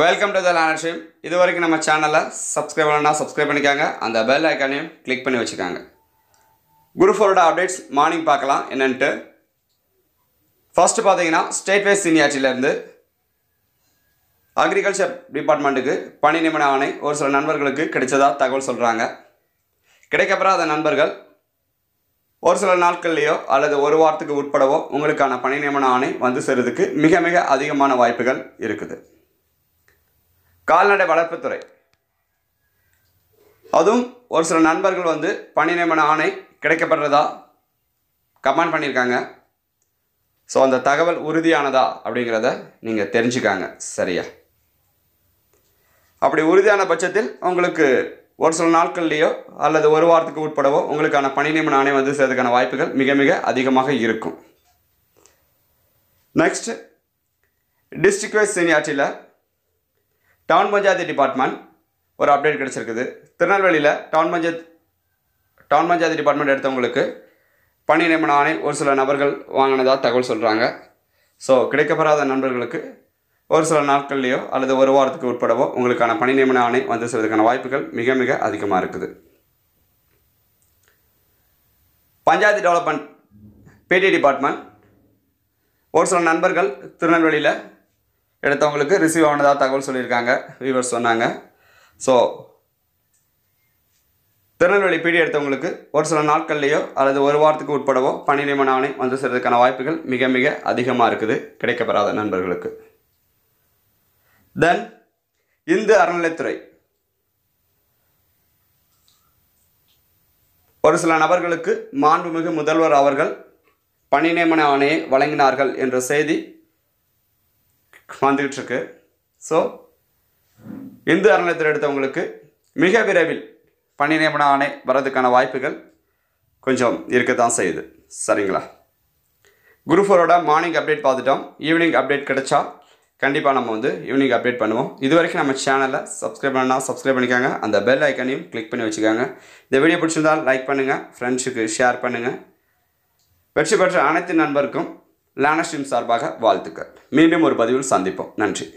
welcome to the லேனர்ஷிப் இது வரைக்கும் நம்ம சேனலை சப்ஸ்கிரைப் பண்ணலாம் சப்ஸ்கிரைப் பண்ணிக்காங்க அந்த பெல் ஐக்கானையும் கிளிக் பண்ணி வச்சுக்காங்க குரூப் ஃபோரோட அப்டேட்ஸ் மார்னிங் பார்க்கலாம் என்னென்ட்டு ஃபஸ்ட்டு பார்த்தீங்கன்னா ஸ்டேட் வைஸ் சீனியாரிட்டியிலேருந்து அக்ரிகல்ச்சர் டிபார்ட்மெண்ட்டுக்கு பணி நியமன ஆணை ஒரு சில நண்பர்களுக்கு கிடைச்சதாக தகவல் சொல்கிறாங்க அந்த நண்பர்கள் ஒரு சில நாட்கள்லேயோ அல்லது ஒரு வாரத்துக்கு உட்படவோ உங்களுக்கான பணி நியமன ஆணை வந்து சேருறதுக்கு மிக மிக அதிகமான வாய்ப்புகள் இருக்குது கால்நடை வளர்ப்புத்துறை அதுவும் ஒரு சில நண்பர்கள் வந்து பணி நியமன ஆணை கிடைக்கப்படுறதா கமெண்ட் பண்ணியிருக்காங்க ஸோ அந்த தகவல் உறுதியானதா அப்படிங்கிறத நீங்கள் தெரிஞ்சுக்காங்க சரியா அப்படி உறுதியான பட்சத்தில் உங்களுக்கு ஒரு சில நாட்கள்லேயோ அல்லது ஒரு வாரத்துக்கு உட்படவோ உங்களுக்கான பணி நியமன ஆணை வந்து சேர்றதுக்கான வாய்ப்புகள் மிக மிக அதிகமாக இருக்கும் நெக்ஸ்ட் டிஸ்ட்ரிக்ட் வைஸ் சீனியாரிட்டியில் டவுன் பஞ்சாயத்து டிபார்ட்மெண்ட் ஒரு அப்டேட் கிடச்சிருக்குது திருநெல்வேலியில் town panchayat town panchayat department எடுத்தவங்களுக்கு பணி நியமன ஆணை ஒரு சில நபர்கள் வாங்கினதாக தகவல் சொல்கிறாங்க ஸோ கிடைக்கப்படாத நண்பர்களுக்கு ஒரு சில நாட்கள்லேயோ அல்லது ஒரு வாரத்துக்கு உட்படவோ உங்களுக்கான பணி நியமன ஆணை வந்து சேர்றதுக்கான வாய்ப்புகள் மிக மிக அதிகமாக இருக்குது பஞ்சாயத்து டெவலப்மெண்ட் பிடி டிபார்ட்மெண்ட் ஒரு சில நண்பர்கள் திருநெல்வேலியில் எடுத்தவங்களுக்கு ரிசீவ் ஆனதாக தகவல் சொல்லியிருக்காங்க வியூவர்ஸ் சொன்னாங்க ஸோ திருநெல்வேலி பீடி எடுத்தவங்களுக்கு ஒரு சில நாட்கள்லேயோ அல்லது ஒரு வாரத்துக்கு உட்படவோ பணி நியமன ஆணை வந்து சேர்றதுக்கான வாய்ப்புகள் மிக மிக அதிகமாக இருக்குது கிடைக்கப்பெறாத நண்பர்களுக்கு தென் இந்து அறநிலைத்துறை ஒரு சில நபர்களுக்கு மாண்புமிகு முதல்வர் அவர்கள் பணி நியமன ஆணையை வழங்கினார்கள் என்ற செய்தி வந்துக்கிட்டு ஸோ இந்து அறநிலையத்தில் எடுத்தவங்களுக்கு மிக விரைவில் பணி நியமன ஆணை வர்றதுக்கான வாய்ப்புகள் கொஞ்சம் இருக்க தான் செய்யுது சரிங்களா குரூப் ஃபோரோட மார்னிங் அப்டேட் பார்த்துட்டோம் ஈவினிங் அப்டேட் கிடைச்சா கண்டிப்பாக நம்ம வந்து ஈவினிங் அப்டேட் பண்ணுவோம் இது வரைக்கும் நம்ம சேனலை சப்ஸ்கிரைப் பண்ணால் சப்ஸ்கிரைப் பண்ணிக்காங்க அந்த பெல் ஐக்கனையும் கிளிக் பண்ணி வச்சுக்காங்க இந்த வீடியோ பிடிச்சிருந்தால் லைக் பண்ணுங்கள் ஃப்ரெண்ட்ஸுக்கு ஷேர் பண்ணுங்கள் வெற்றி பெற்ற அனைத்து நண்பருக்கும் லானஸ்டின் சார்பாக வாழ்த்துக்கள் மீண்டும் ஒரு பதிவில் சந்திப்போம் நன்றி